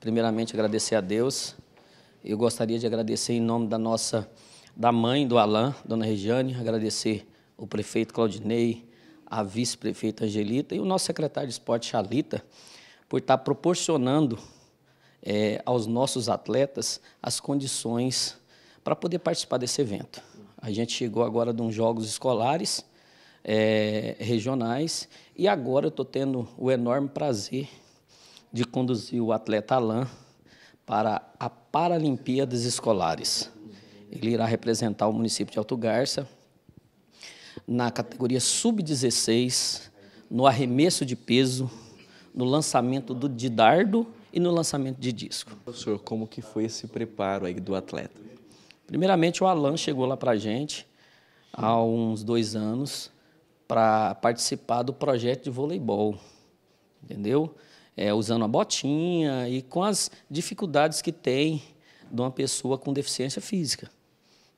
Primeiramente, agradecer a Deus. Eu gostaria de agradecer em nome da nossa da mãe do Alain, dona Regiane, agradecer o prefeito Claudinei, a vice-prefeita Angelita e o nosso secretário de esporte, Chalita, por estar tá proporcionando é, aos nossos atletas as condições para poder participar desse evento. A gente chegou agora de uns jogos escolares, é, regionais, e agora eu estou tendo o enorme prazer de conduzir o atleta Alain para a Paralimpíadas Escolares. Ele irá representar o município de Alto Garça na categoria sub-16, no arremesso de peso, no lançamento do, de dardo e no lançamento de disco. Professor, como que foi esse preparo aí do atleta? Primeiramente, o Alan chegou lá para a gente há uns dois anos para participar do projeto de voleibol, entendeu? é, usando a botinha e com as dificuldades que tem de uma pessoa com deficiência física.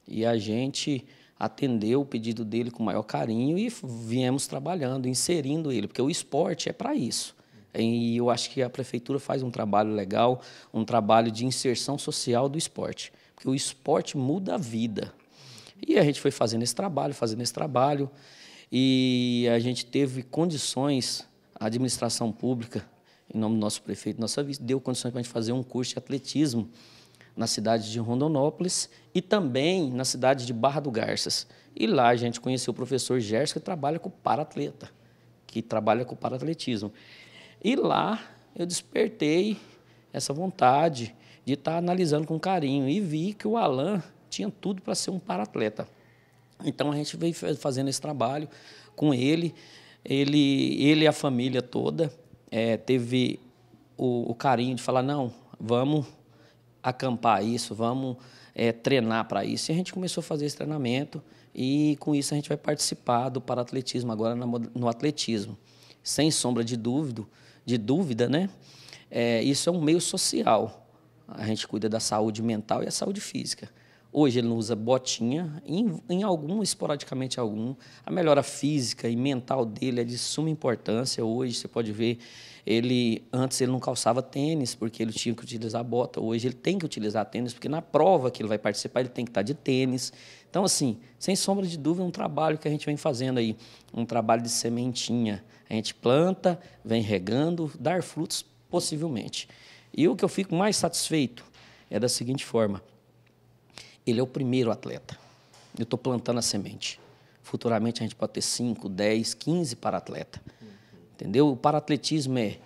E a gente atendeu o pedido dele com o maior carinho e viemos trabalhando, inserindo ele, porque o esporte é para isso. E eu acho que a prefeitura faz um trabalho legal, um trabalho de inserção social do esporte, porque o esporte muda a vida. E a gente foi fazendo esse trabalho, fazendo esse trabalho, e a gente teve condições, a administração pública, em nome do nosso prefeito, nossa vice, deu condições para a gente fazer um curso de atletismo na cidade de Rondonópolis e também na cidade de Barra do Garças. E lá a gente conheceu o professor Gerson, que trabalha com paratleta, que trabalha com paratletismo. E lá eu despertei essa vontade de estar tá analisando com carinho e vi que o Alan tinha tudo para ser um paratleta. Então a gente veio fazendo esse trabalho com ele, ele, ele e a família toda é, teve o, o, carinho de falar: não, vamos acampar isso, vamos é, treinar para isso. E a gente começou a fazer esse treinamento e com isso a gente vai participar do paratletismo agora no atletismo. Sem sombra de dúvida, de dúvida, né? É, isso é um meio social. A gente cuida da saúde mental e a saúde física. Hoje ele não usa botinha, em, em algum, esporadicamente algum. A melhora física e mental dele é de suma importância. Hoje você pode ver, ele antes ele não calçava tênis porque ele tinha que utilizar bota. Hoje ele tem que utilizar tênis porque na prova que ele vai participar ele tem que estar de tênis. Então assim, sem sombra de dúvida, é um trabalho que a gente vem fazendo aí, um trabalho de sementinha. A gente planta, vem regando, dar frutos possivelmente. E o que eu fico mais satisfeito é da seguinte forma ele é o primeiro atleta. Eu estou plantando a semente. Futuramente a gente pode ter 5, 10, 15 para-atleta. Uhum. Entendeu? O para-atletismo é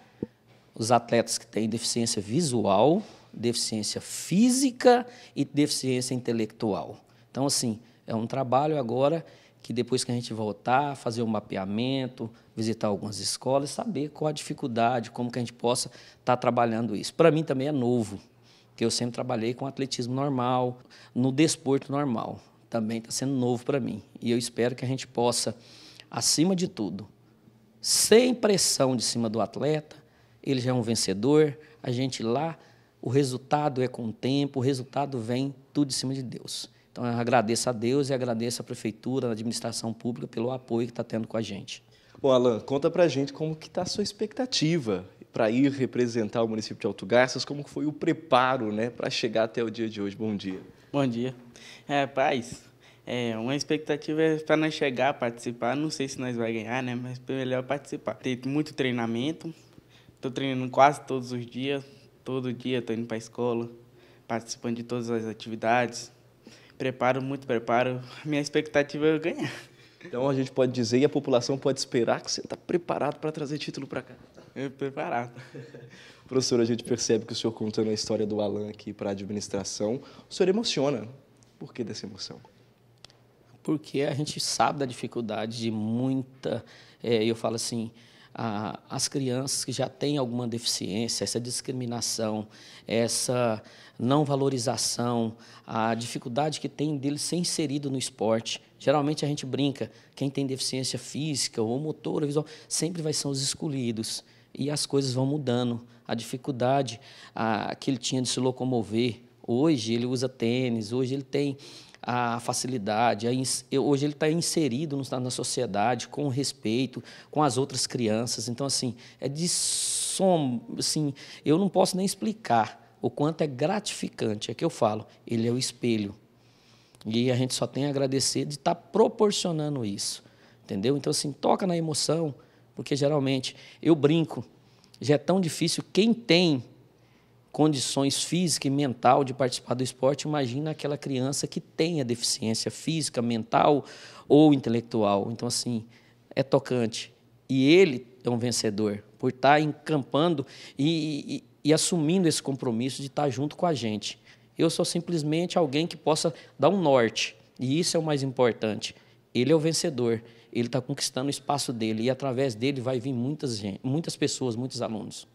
os atletas que têm deficiência visual, deficiência física e deficiência intelectual. Então, assim, é um trabalho agora que depois que a gente voltar, fazer um mapeamento, visitar algumas escolas, saber qual a dificuldade, como que a gente possa estar tá trabalhando isso. Para mim também é novo que eu sempre trabalhei com atletismo normal, no desporto normal. Também está sendo novo para mim. E eu espero que a gente possa, acima de tudo, sem pressão de cima do atleta, ele já é um vencedor, a gente lá, o resultado é com o tempo, o resultado vem tudo de cima de Deus. Então eu agradeço a Deus e agradeço a Prefeitura, a administração pública pelo apoio que está tendo com a gente. Bom, Alan, conta pra gente como que está a sua expectativa para ir representar o município de Alto Garças. Como foi o preparo né, para chegar até o dia de hoje? Bom dia. Bom dia. É, paz, é, uma expectativa é para nós chegar, participar. Não sei se nós vai ganhar, né? Mas é melhor participar. Tem muito treinamento. Estou treinando quase todos os dias. Todo dia estou indo para a escola, participando de todas as atividades. Preparo, muito preparo. Minha expectativa é ganhar. Então a gente pode dizer e a população pode esperar que você está preparado para trazer título para cá. É preparado. Professor, a gente percebe que o senhor contando a história do Alan aqui para a administração, o senhor emociona. Por que dessa emoção? Porque a gente sabe da dificuldade de muita. É, eu falo assim, a, as crianças que já têm alguma deficiência, essa discriminação, essa não valorização, a dificuldade que tem dele ser inserido no esporte. Geralmente a gente brinca, quem tem deficiência física ou motora, visual, sempre vai ser os escolhidos. E as coisas vão mudando. A dificuldade a, que ele tinha de se locomover, hoje ele usa tênis, hoje ele tem a facilidade. A hoje ele está inserido na sociedade com respeito, com as outras crianças. Então, assim, é de som. Assim, eu não posso nem explicar o quanto é gratificante. É que eu falo, ele é o espelho. E a gente só tem a agradecer de estar tá proporcionando isso. Entendeu? Então, assim, toca na emoção, porque geralmente eu brinco. Já é tão difícil quem tem condições físicas e mental de participar do esporte, imagina aquela criança que tenha deficiência física, mental ou intelectual. Então, assim, é tocante. E ele é um vencedor por estar tá encampando e, e, e assumindo esse compromisso de estar tá junto com a gente. Eu sou simplesmente alguém que possa dar um norte. E isso é o mais importante. Ele é o vencedor. Ele está conquistando o espaço dele. E através dele vai vir muitas, gente, muitas pessoas, muitos alunos.